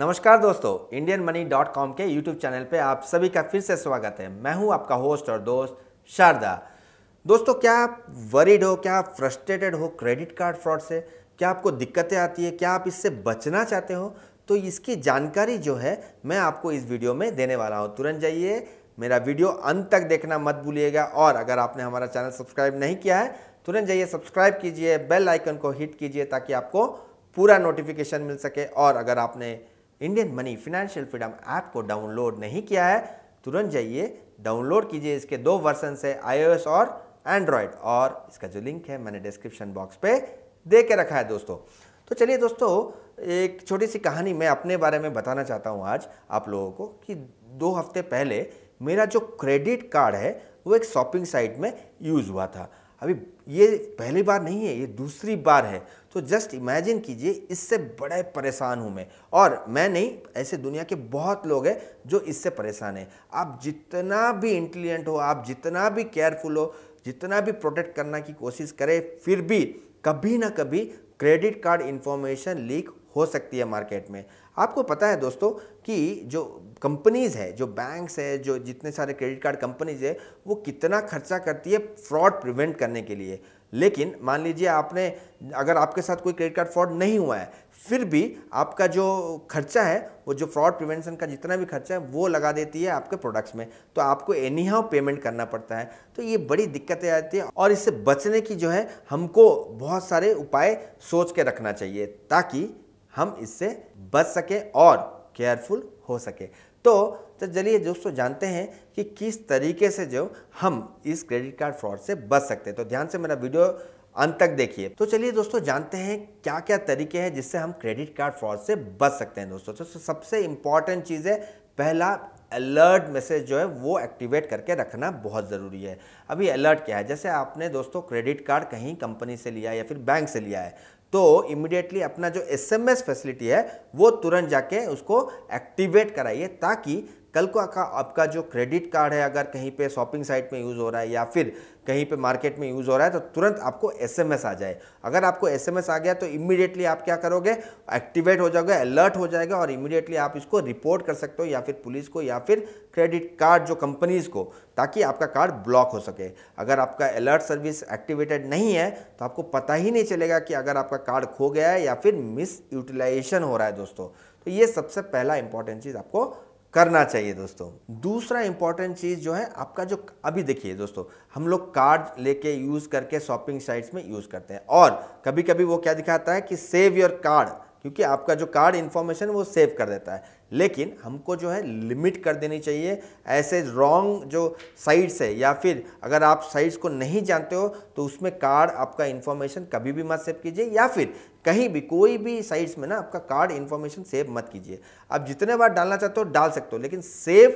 नमस्कार दोस्तों Indian money dot com के यूट्यूब चैनल पे आप सभी का फिर से स्वागत है मैं हूं आपका होस्ट और दोस्त शारदा दोस्तों क्या आप वरीड हो क्या आप फ्रस्ट्रेटेड हो क्रेडिट कार्ड फ्रॉड से क्या आपको दिक्कतें आती है क्या आप इससे बचना चाहते हो तो इसकी जानकारी जो है मैं आपको इस वीडियो में देने वाला हूँ तुरंत जाइए मेरा वीडियो अंत तक देखना मत भूलिएगा और अगर आपने हमारा चैनल सब्सक्राइब नहीं किया है तुरंत जाइए सब्सक्राइब कीजिए बेल आइकन को हिट कीजिए ताकि आपको पूरा नोटिफिकेशन मिल सके और अगर आपने Indian money financial freedom app को डाउनलोड नहीं किया है तुरंत जाइए डाउनलोड कीजिए इसके दो वर्सन है आईओएस और एंड्रॉयड और इसका जो लिंक है मैंने डिस्क्रिप्शन बॉक्स पे दे के रखा है दोस्तों तो चलिए दोस्तों एक छोटी सी कहानी मैं अपने बारे में बताना चाहता हूँ आज आप लोगों को कि दो हफ्ते पहले मेरा जो क्रेडिट कार्ड है वो एक शॉपिंग साइट में यूज़ हुआ था अभी ये पहली बार नहीं है ये दूसरी बार है तो जस्ट इमेजिन कीजिए इससे बड़े परेशान हूँ मैं और मैं नहीं ऐसे दुनिया के बहुत लोग हैं जो इससे परेशान हैं आप जितना भी इंटेलिजेंट हो आप जितना भी केयरफुल हो जितना भी प्रोटेक्ट करना की कोशिश करें फिर भी कभी ना कभी क्रेडिट कार्ड इन्फॉर्मेशन लीक हो सकती है मार्केट में आपको पता है दोस्तों कि जो कंपनीज़ है जो बैंक्स है जो जितने सारे क्रेडिट कार्ड कंपनीज़ है वो कितना खर्चा करती है फ्रॉड प्रिवेंट करने के लिए लेकिन मान लीजिए आपने अगर आपके साथ कोई क्रेडिट कार्ड फ्रॉड नहीं हुआ है फिर भी आपका जो खर्चा है वो जो फ्रॉड प्रिवेंशन का जितना भी खर्चा है वो लगा देती है आपके प्रोडक्ट्स में तो आपको एनी हाउ पेमेंट करना पड़ता है तो ये बड़ी दिक्कतें आती है और इससे बचने की जो है हमको बहुत सारे उपाय सोच के रखना चाहिए ताकि हम इससे बच सके और केयरफुल हो सके तो तो चलिए दोस्तों जानते हैं कि किस तरीके से जो हम इस क्रेडिट कार्ड फ्रॉड से बच सकते हैं तो ध्यान से मेरा वीडियो अंत तक देखिए तो चलिए दोस्तों जानते हैं क्या क्या तरीके हैं जिससे हम क्रेडिट कार्ड फ्रॉड से बच सकते हैं दोस्तों तो सबसे इंपॉर्टेंट चीज़ है पहला अलर्ट मैसेज जो है वो एक्टिवेट करके रखना बहुत ज़रूरी है अभी अलर्ट क्या है जैसे आपने दोस्तों क्रेडिट कार्ड कहीं कंपनी से लिया या फिर बैंक से लिया है तो इमिडिएटली अपना जो एस फैसिलिटी है वो तुरंत जाके उसको एक्टिवेट कराइए ताकि कल को का आपका जो क्रेडिट कार्ड है अगर कहीं पे शॉपिंग साइट में यूज़ हो रहा है या फिर कहीं पे मार्केट में यूज़ हो रहा है तो तुरंत आपको एसएमएस आ जाए अगर आपको एसएमएस आ गया तो इमीडिएटली आप क्या करोगे एक्टिवेट हो जाओगे अलर्ट हो जाएगा और इमीडिएटली आप इसको रिपोर्ट कर सकते हो या फिर पुलिस को या फिर क्रेडिट कार्ड जो कंपनीज़ को ताकि आपका कार्ड ब्लॉक हो सके अगर आपका अलर्ट सर्विस एक्टिवेटेड नहीं है तो आपको पता ही नहीं चलेगा कि अगर आपका कार्ड खो गया है या फिर मिस यूटिलाइजेशन हो रहा है दोस्तों तो ये सबसे पहला इंपॉर्टेंट चीज़ आपको करना चाहिए दोस्तों दूसरा इंपॉर्टेंट चीज़ जो है आपका जो अभी देखिए दोस्तों हम लोग कार्ड लेके यूज़ करके शॉपिंग साइट्स में यूज़ करते हैं और कभी कभी वो क्या दिखाता है कि सेव योर कार्ड क्योंकि आपका जो कार्ड इन्फॉर्मेशन वो सेव कर देता है लेकिन हमको जो है लिमिट कर देनी चाहिए ऐसे रॉन्ग जो साइट्स है या फिर अगर आप साइट्स को नहीं जानते हो तो उसमें कार्ड आपका इन्फॉर्मेशन कभी भी मत सेव कीजिए या फिर कहीं भी कोई भी साइट्स में ना आपका कार्ड इन्फॉर्मेशन सेव मत कीजिए आप जितने बार डालना चाहते हो डाल सकते हो लेकिन सेव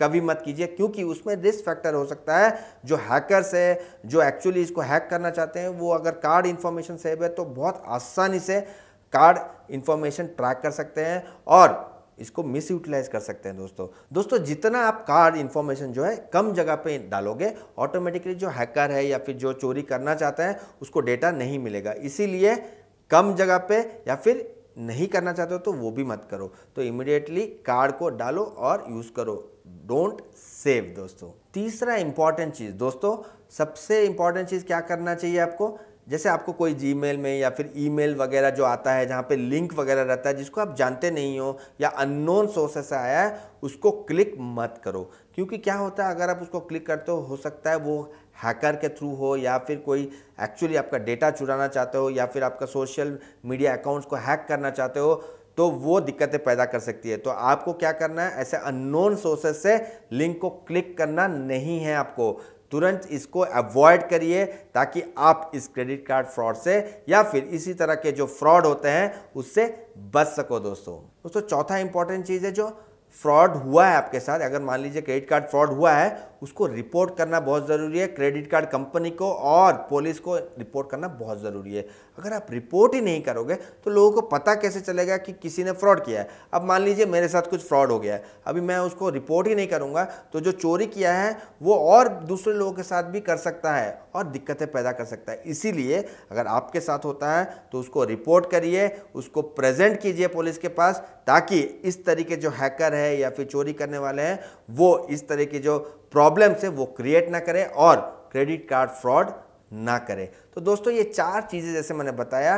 कभी मत कीजिए क्योंकि उसमें रिस्क फैक्टर हो सकता है जो हैकर्स है जो एक्चुअली इसको हैक करना चाहते हैं वो अगर कार्ड इन्फॉर्मेशन सेव है तो बहुत आसानी से कार्ड इन्फॉर्मेशन ट्रैक कर सकते हैं और इसको मिस यूटिलाइज कर सकते हैं दोस्तों दोस्तों जितना आप कार्ड इन्फॉर्मेशन जो है कम जगह पे डालोगे ऑटोमेटिकली जो हैकर है या फिर जो चोरी करना चाहता है उसको डेटा नहीं मिलेगा इसीलिए कम जगह पे या फिर नहीं करना चाहते हो तो वो भी मत करो तो इमिडिएटली कार्ड को डालो और यूज़ करो डोंट सेव दोस्तों तीसरा इंपॉर्टेंट चीज़ दोस्तों सबसे इंपॉर्टेंट चीज़ क्या करना चाहिए आपको जैसे आपको कोई मेल में या फिर ईमेल वगैरह जो आता है जहाँ पे लिंक वगैरह रहता है जिसको आप जानते नहीं हो या अननोन सोर्स से आया है उसको क्लिक मत करो क्योंकि क्या होता है अगर आप उसको क्लिक करते हो हो सकता है वो हैकर के थ्रू हो या फिर कोई एक्चुअली आपका डेटा चुराना चाहते हो या फिर आपका सोशल मीडिया अकाउंट्स को हैक करना चाहते हो तो वो दिक्कतें पैदा कर सकती है तो आपको क्या करना है ऐसे अननोन सोर्सेस से लिंक को क्लिक करना नहीं है आपको तुरंत इसको अवॉइड करिए ताकि आप इस क्रेडिट कार्ड फ्रॉड से या फिर इसी तरह के जो फ्रॉड होते हैं उससे बच सको दोस्तों दोस्तों चौथा इंपॉर्टेंट चीज़ है जो फ्रॉड हुआ है आपके साथ अगर मान लीजिए क्रेडिट कार्ड फ्रॉड हुआ है उसको रिपोर्ट करना बहुत ज़रूरी है क्रेडिट कार्ड कंपनी को और पुलिस को रिपोर्ट करना बहुत ज़रूरी है अगर आप रिपोर्ट ही नहीं करोगे तो लोगों को पता कैसे चलेगा कि किसी ने फ्रॉड किया है अब मान लीजिए मेरे साथ कुछ फ्रॉड हो गया है अभी मैं उसको रिपोर्ट ही नहीं करूँगा तो जो चोरी किया है वो और दूसरे लोगों के साथ भी कर सकता है और दिक्कतें पैदा कर सकता है इसीलिए अगर आपके साथ होता है तो उसको रिपोर्ट करिए उसको प्रेजेंट कीजिए पुलिस के पास ताकि इस तरीके जो हैकर है या फिर चोरी करने वाले हैं वो इस तरह की जो प्रॉब्लम प्रॉब्लम्स है वो क्रिएट ना करें और क्रेडिट कार्ड फ्रॉड ना करें तो दोस्तों ये चार चीज़ें जैसे मैंने बताया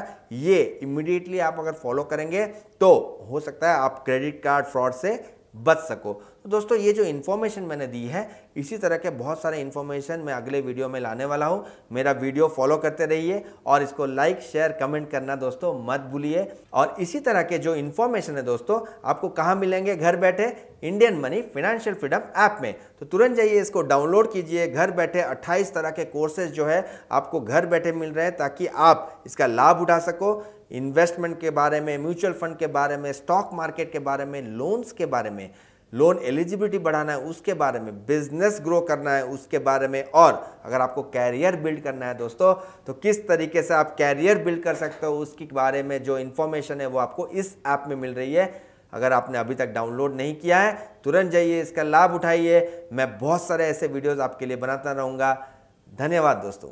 ये इमिडिएटली आप अगर फॉलो करेंगे तो हो सकता है आप क्रेडिट कार्ड फ्रॉड से बच सको तो दोस्तों ये जो इन्फॉर्मेशन मैंने दी है इसी तरह के बहुत सारे इन्फॉर्मेशन मैं अगले वीडियो में लाने वाला हूँ मेरा वीडियो फॉलो करते रहिए और इसको लाइक शेयर कमेंट करना दोस्तों मत भूलिए और इसी तरह के जो इन्फॉर्मेशन है दोस्तों आपको कहाँ मिलेंगे घर बैठे Indian money financial freedom app में तो तुरंत जाइए इसको डाउनलोड कीजिए घर बैठे 28 तरह के कोर्सेज जो है आपको घर बैठे मिल रहे हैं ताकि आप इसका लाभ उठा सको इन्वेस्टमेंट के बारे में म्यूचुअल फंड के बारे में स्टॉक मार्केट के बारे में लोन्स के बारे में लोन एलिजिबिलिटी बढ़ाना है उसके बारे में बिजनेस ग्रो करना है उसके बारे में और अगर आपको कैरियर बिल्ड करना है दोस्तों तो किस तरीके से आप कैरियर बिल्ड कर सकते हो उसके बारे में जो इन्फॉर्मेशन है वो आपको इस ऐप में मिल रही है अगर आपने अभी तक डाउनलोड नहीं किया है तुरंत जाइए इसका लाभ उठाइए मैं बहुत सारे ऐसे वीडियोज़ आपके लिए बनाता रहूँगा धन्यवाद दोस्तों